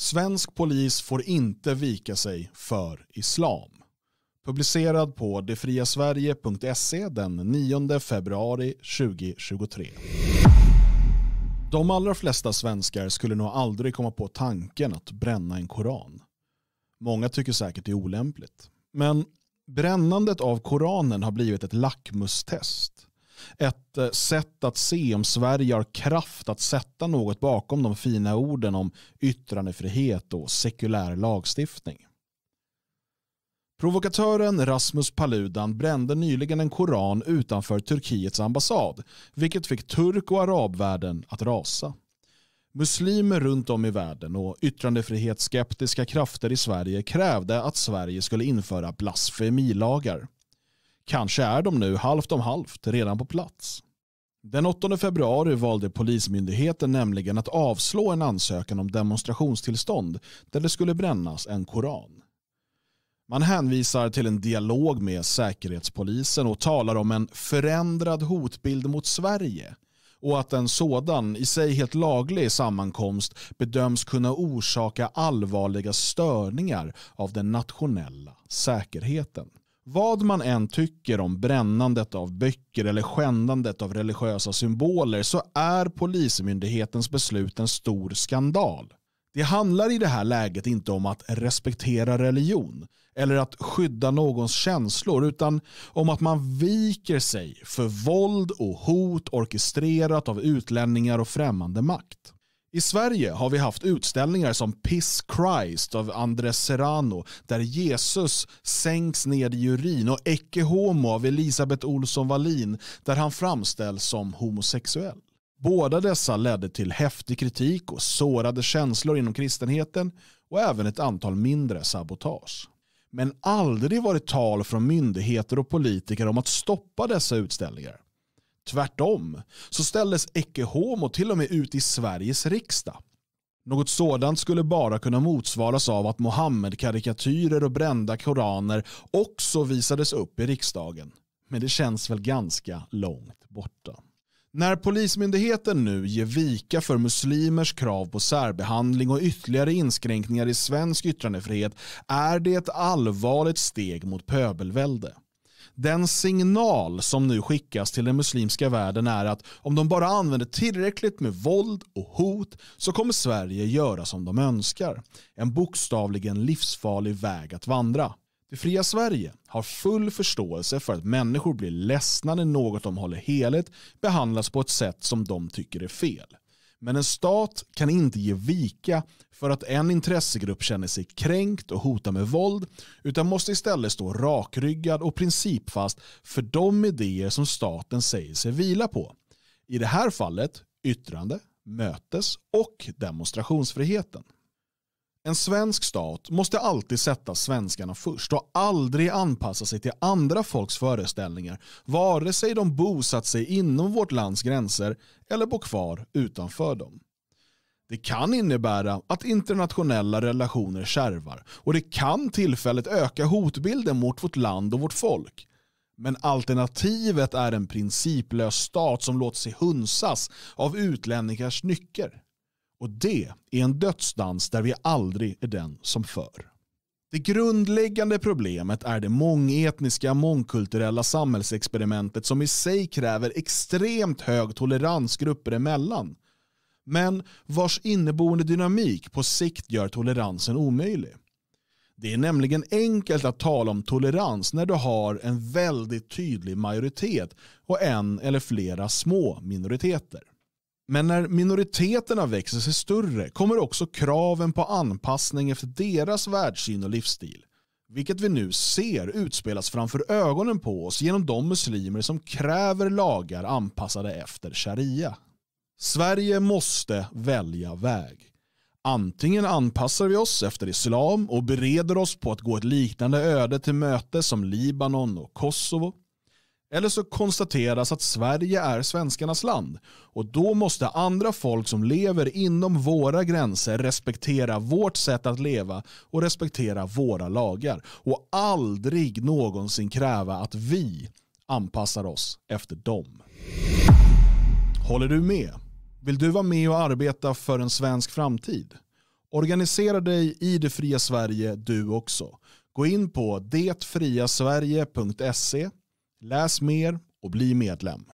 Svensk polis får inte vika sig för islam. Publicerad på detfriasverige.se den 9 februari 2023. De allra flesta svenskar skulle nog aldrig komma på tanken att bränna en koran. Många tycker säkert det är olämpligt. Men brännandet av koranen har blivit ett lackmustest ett eh, sätt att se om Sverige har kraft att sätta något bakom de fina orden om yttrandefrihet och sekulär lagstiftning. Provokatören Rasmus Paludan brände nyligen en koran utanför Turkiets ambassad, vilket fick turk och arabvärlden att rasa. Muslimer runt om i världen och yttrandefrihetsskeptiska krafter i Sverige krävde att Sverige skulle införa blasfemilagar. Kanske är de nu halvt om halvt redan på plats. Den 8 februari valde Polismyndigheten nämligen att avslå en ansökan om demonstrationstillstånd där det skulle brännas en koran. Man hänvisar till en dialog med Säkerhetspolisen och talar om en förändrad hotbild mot Sverige och att en sådan, i sig helt laglig sammankomst bedöms kunna orsaka allvarliga störningar av den nationella säkerheten. Vad man än tycker om brännandet av böcker eller skändandet av religiösa symboler så är Polismyndighetens beslut en stor skandal. Det handlar i det här läget inte om att respektera religion eller att skydda någons känslor utan om att man viker sig för våld och hot orkestrerat av utlänningar och främmande makt. I Sverige har vi haft utställningar som Piss Christ av Andres Serrano där Jesus sänks ned i urin och Ecce Homo av Elisabeth Olsson Wallin där han framställs som homosexuell. Båda dessa ledde till häftig kritik och sårade känslor inom kristenheten och även ett antal mindre sabotage. Men aldrig varit tal från myndigheter och politiker om att stoppa dessa utställningar. Tvärtom så ställdes Ecce Homo till och med ut i Sveriges riksdag. Något sådant skulle bara kunna motsvaras av att Mohammed-karikatyrer och brända koraner också visades upp i riksdagen. Men det känns väl ganska långt borta. När Polismyndigheten nu ger vika för muslimers krav på särbehandling och ytterligare inskränkningar i svensk yttrandefrihet är det ett allvarligt steg mot pöbelvälde. Den signal som nu skickas till den muslimska världen är att om de bara använder tillräckligt med våld och hot så kommer Sverige göra som de önskar. En bokstavligen livsfarlig väg att vandra. Det fria Sverige har full förståelse för att människor blir ledsna när något de håller heligt behandlas på ett sätt som de tycker är fel. Men en stat kan inte ge vika för att en intressegrupp känner sig kränkt och hotar med våld utan måste istället stå rakryggad och principfast för de idéer som staten säger sig vila på. I det här fallet yttrande, mötes och demonstrationsfriheten. En svensk stat måste alltid sätta svenskarna först och aldrig anpassa sig till andra folks föreställningar, vare sig de bosatt sig inom vårt lands gränser eller bor kvar utanför dem. Det kan innebära att internationella relationer kärvar och det kan tillfälligt öka hotbilden mot vårt land och vårt folk. Men alternativet är en principlös stat som låter sig hunsas av utlänningars nycker. Och det är en dödsdans där vi aldrig är den som för. Det grundläggande problemet är det mångetniska, mångkulturella samhällsexperimentet som i sig kräver extremt hög tolerans grupper emellan. Men vars inneboende dynamik på sikt gör toleransen omöjlig. Det är nämligen enkelt att tala om tolerans när du har en väldigt tydlig majoritet och en eller flera små minoriteter. Men när minoriteterna växer sig större kommer också kraven på anpassning efter deras världssyn och livsstil. Vilket vi nu ser utspelas framför ögonen på oss genom de muslimer som kräver lagar anpassade efter sharia. Sverige måste välja väg. Antingen anpassar vi oss efter islam och bereder oss på att gå ett liknande öde till möte som Libanon och Kosovo eller så konstateras att Sverige är svenskarnas land och då måste andra folk som lever inom våra gränser respektera vårt sätt att leva och respektera våra lagar och aldrig någonsin kräva att vi anpassar oss efter dem. Håller du med? Vill du vara med och arbeta för en svensk framtid? Organisera dig i det fria Sverige du också. Gå in på detfriasverige.se Läs mer och bli medlem.